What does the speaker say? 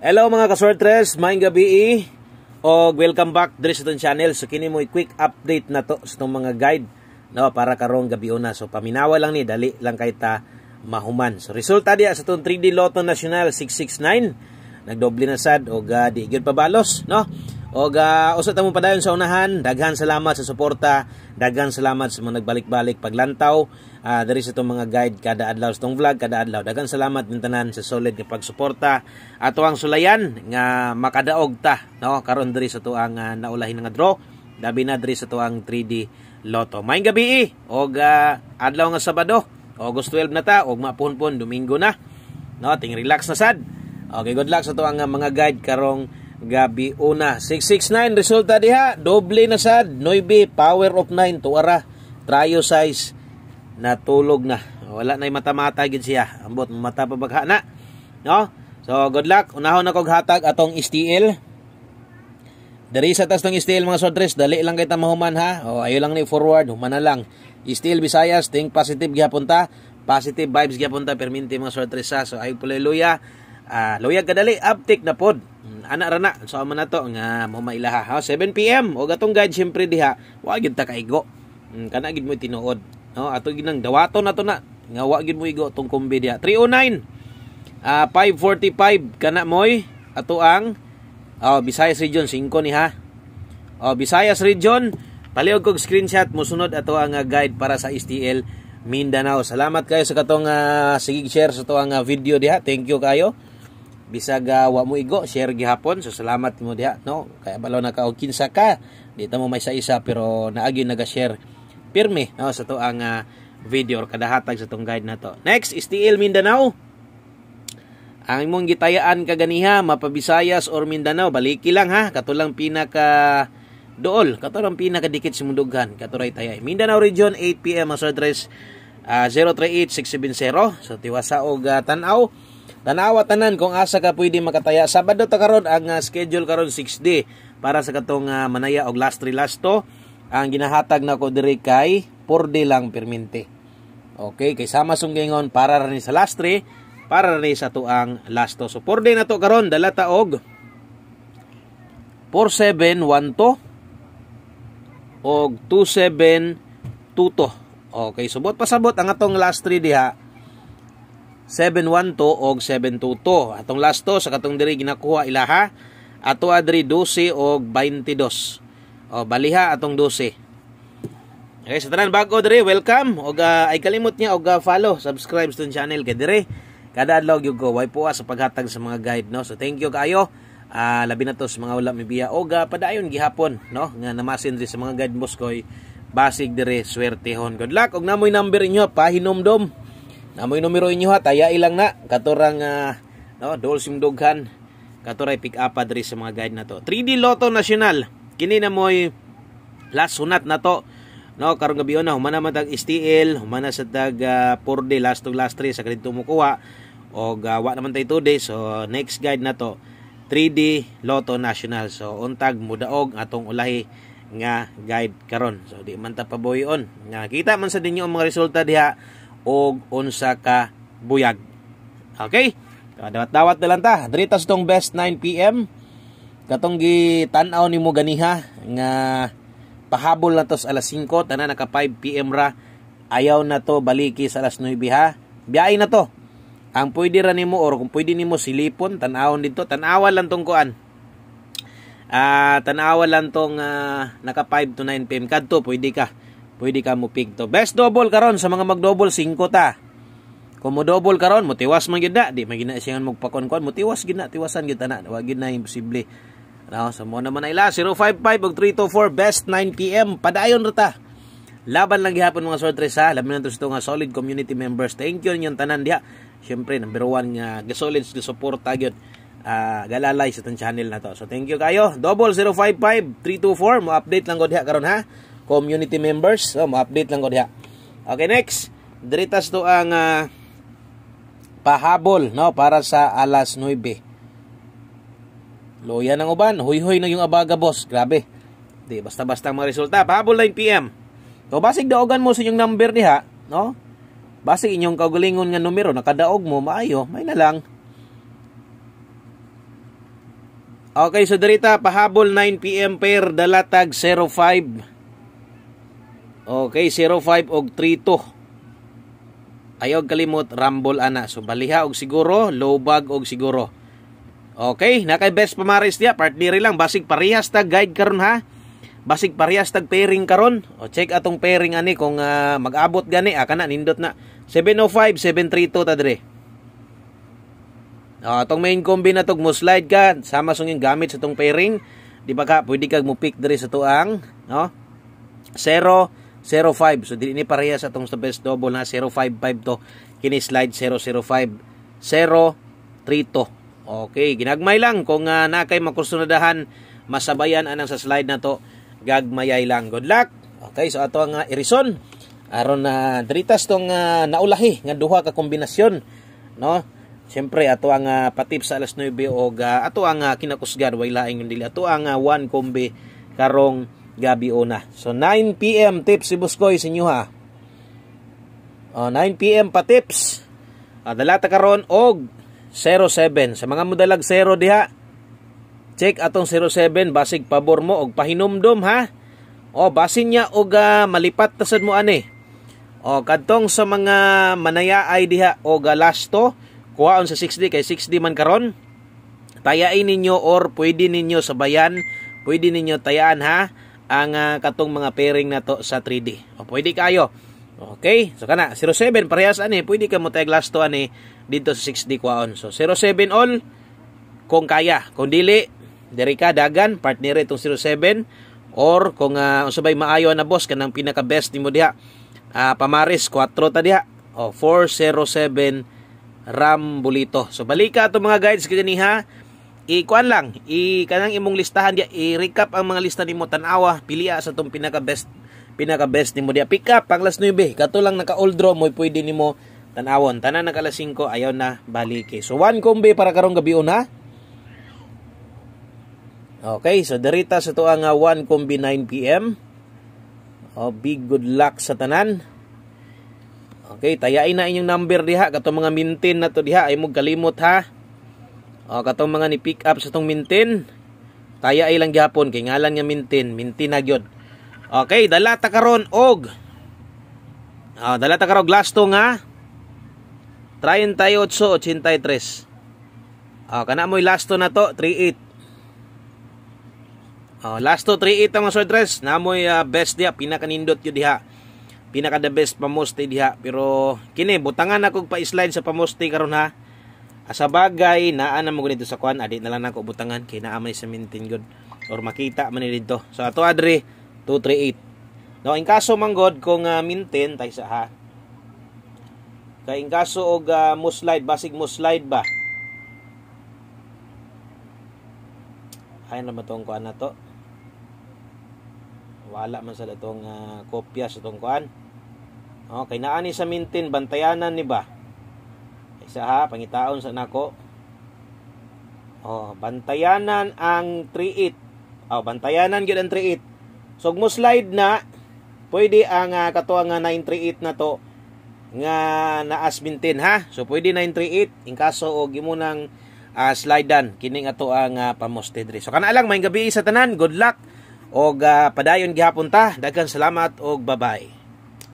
Hello mga kasortres, maayong gabi eh. o welcome back diri sa channel. So kini mo quick update na to sa tong mga guide no para karong gabi una. So paminawa lang ni dali lang kay ta mahuman. So resulta diya sa tong 3D Lotto National 669 nagdoble na sad og gadi di gyud pabalos no. Og uh, ah, usat mo padayon sa unahan, daghan salamat sa suporta, daghan salamat sa mga nagbalik-balik paglantaw. Uh, diri sa itong mga guide kada adlaw sa itong vlog, kada adlaw. Daghan salamat din tanan sa solid nga pagsuporta. Ato ang sulayan nga makadaog ta, no? Karon diri sa tuang uh, ah, naulahin nga draw. Dabi na diri sa tuang 3D Lotto. Maayong gabi eh. og uh, adlaw nga Sabado, August 12 na ta, og mapunpon Domingo na. No, ting relax na sad. Okay, good luck sa tuang uh, mga guide karong gabi una 669 resulta diha doble na sad 9 power of 9 tuara tryo size natulog na wala na matamata gid siya ambot mata pa bagha na no so good luck unahon na kog hatag atong STL Dari sa tas ng STL mga sodres, dali lang kita mahuman ha. O ayo lang ni forward, human na lang. STL Visayas, think positive gyapon ta. Positive vibes gyapon ta perminti mga sodres ha. So ay puluy uh, ah, luyag kadali uptick na pod ana rana na so amo na to nga mo mailaha ha 7 pm o atong guide syempre diha wa gid ta kaigo mm, kana gid mo tinuod no ato ginang dawaton nato na nga wa gid mo igo tong kombi diha 309 uh, 545 kana moy ato ang oh, Visayas region 5 ni ha oh, Visayas region paliog kog screenshot mosunod ato ang uh, guide para sa STL Mindanao. Salamat kayo sa katong uh, sigig share sa tuang uh, video diha. Thank you kayo bisag uh, wa mo igo share gihapon so salamat mo diha no kaya balaw na ka kaog kinsa ka dito mo may sa isa pero naagi naga-share pirmi no sa to ang uh, video or kadahatag sa tong guide na to next is TL Mindanao ang imong gitayaan kaganiha mapabisayas or Mindanao baliki lang ha katulang pinaka dool katurang pinaka dikit si mundughan katuray tayay Mindanao region 8 pm ang address uh, ah, 038670 so tiwasa og uh, tan-aw Tanawa tanan kung asa ka pwede makataya. Sabado ta karon ang uh, schedule karon 6D para sa katong uh, manaya og last three last to. Ang ginahatag na ko diri kay 4D lang permente. Okay, kay sama sunggingon para rin sa last three, para rin sa tuang last to. So 4D na to karon dala ta og 4712 og 2722. Okay, subot so, pasabot ang atong last three diha 712 og 722. Atong last to sa katong diri ginakuha ilaha ato adri 12 og 22. O baliha atong 12. Okay, sa so tanan bago dire, welcome og uh, ay kalimot niya og uh, follow, subscribe sa channel kay dire. Kada adlaw gyud ko way puas ah, sa paghatag sa mga guide no. So thank you kayo. Uh, labi na to sa mga wala mibiya og uh, padayon gihapon no nga namasin diri sa mga guide boss koy basig diri swertehon. Good luck og namoy number inyo pa hinomdom. Amoy numero inyo ha, taya ilang na. Katurang uh, no, dual doghan. Katuray pick up address sa mga guide na to. 3D Lotto National. Kini na mo'y last sunat na to. No, karong gabi na humana man tag STL, humana sa tag uh, ah, 4D last to last 3 sa kadto mo kuha. O gawa ah, uh, naman tay 2 days. So next guide na to. 3D Lotto National. So untag mudaog atong ulahi nga guide karon. So di man ta paboyon. Nga kita man sa dinyo ang mga resulta diha og unsa ka buyag. Okay? Dawat-dawat na lang ta. Diri tong best 9 PM. Katong gi gitan-aw nimo ganiha nga pahabol na to sa alas 5 tanan naka 5 PM ra. Ayaw na to baliki sa alas 9 ha. Biyahe na to. Ang pwede ra nimo or kung pwede nimo silipon tan-awon dito, tan-awan lang tong kuan. Ah, uh, tan-awan lang tong uh, naka 5 to 9 PM kadto pwede ka Pwede ka mo pick to. Best double karon sa mga mag-double 5 ta. Kung mo double karon mo man gyud na, di magina gina siya magpakon-kon, mo tiwas na, tiwasan gid na, wa gid na imposible. No, sa so, mo naman ila 055 og 324 best 9 PM padayon ra ta. Laban lang gihapon mga sortre sa lamin nato sa nga ah, solid community members. Thank you ninyong tanan diha. Syempre number 1 nga ah, gasolids gisuporta gyud uh, galalay sa itong channel na to. So thank you kayo. Double 055-324. Mo-update lang ko diha karon ha community members. So, ma-update lang ko diha. Okay, next. Diritas to ang uh, pahabol no para sa alas 9. Loya ng uban, huy-huy na yung abaga boss. Grabe. Di basta-basta mga resulta. Pahabol 9 PM. So basig daogan mo sa inyong number niha, no? Basig inyong kagalingon nga numero nakadaog mo maayo, may na lang. Okay, so dirita pahabol 9 PM per dalatag 05 Okay, 05 og 32. Ayaw kalimot rumble ana. So baliha og siguro, low bag og siguro. Okay, na best pamaris dia, partner lang basig parehas tag guide karon ha. Basig parehas tag pairing karon. O check atong pairing ani kung uh, mag-abot gani ah, kana nindot na 705 732 ta dire. Oh, ah, itong main combi na tog slide ka, sama sa yung gamit sa tong pairing. Di ba ka, pwede kag mo pick dire sa tuang, no? 0 05 so dili ni pareha sa atong sa best double na 055 to kini slide 005 to okay ginagmay lang kung uh, na kay makusunadahan masabayan anang sa slide na to gagmayay lang good luck okay so ato ang uh, ah, irison aron na uh, dritas tong uh, naulahi nga duha ka kombinasyon no Siyempre, ato ang uh, patip sa alas 9 o uh, ato ang uh, kinakusgan, wala laing dili. Ato ang uh, one kombi karong gabi una. So 9 PM tips si Buskoy sa inyo ha. Uh, 9 PM pa tips. Uh, dalata karon og 07 sa mga modalag 0 diha. Check atong 07 basig pabor mo og pahinumdom ha. O oh, basin niya og uh, malipat ta sad mo ani. O oh, kadtong sa mga manayaay diha og uh, lasto kuhaon sa 6D kay 6D man karon. Tayain ninyo or pwede ninyo sa bayan, pwede ninyo tayaan ha ang uh, katong mga pairing na to sa 3D. O, pwede kayo. Okay, so kana 07 parehas ani, pwede ka mo tag last to ani dito sa 6D kwaon. So 07 all kung kaya, kung dili diri ka dagan partner itong 07 or kung uh, ah, usabay maayo na boss kanang pinaka best nimo diha. Uh, pamaris 4 ta diha. O 407 Rambulito. So balika ato mga guides kaniha ikuan lang i kanang imong listahan dia i-recap ang mga lista nimo tan-awa piliya sa tong pinaka best pinaka best nimo dia pick up pang last 9 kato lang naka old draw mo pwede nimo tan-awon tanan naka alas 5 ayaw na balike eh. so one kombe para karong gabi una Okay, so derita sa to ang 1 kombi 9 PM. oh, big good luck sa tanan. Okay, tayain na inyong number diha kato mga mintin na to diha ay mo kalimot ha. O, katong mga ni-pick up sa tong mintin. Kaya ay lang gyapon kay ngalan nga mintin, mintin na gyud. Okay, dala ta karon og Oh, dala ta karong glass to nga 3883. Oh, kana mo'y last to na to 38. Oh, last to 38 ang mga tres. Namoy uh, ah, best diha, pinakanindot yun diha. Pinaka the best pamoste diha, pero kini butangan akog pa-slide sa pamoste karon ha. Asa bagay naa na mo ganito sa kwan adi na lang nako butangan kay naa man sa maintain gud or makita man dito. So ato adre 238. no in kaso man god kung uh, ah, maintain tay sa ha. Kay in kaso og uh, ah, mo slide basig mo ba. Ay na matong kuan na to. Wala man sa datong uh, ah, kopya sa tong kuan. Okay, naa ni sa maintain bantayanan ni ba. Isa ha, pangitaon sa nako. Oh, bantayanan ang 38. Oh, bantayanan gyud ang 38. So mo slide na pwede ang uh, katuwa nga 938 na to nga naas 20 ha. So pwede 938 in kaso og oh, imo nang uh, ah, slide dan kining ato ang uh, ah, pamosted re. So kana lang may gabi sa tanan. Good luck og uh, padayon gihapon ta. Daghan salamat og bye-bye.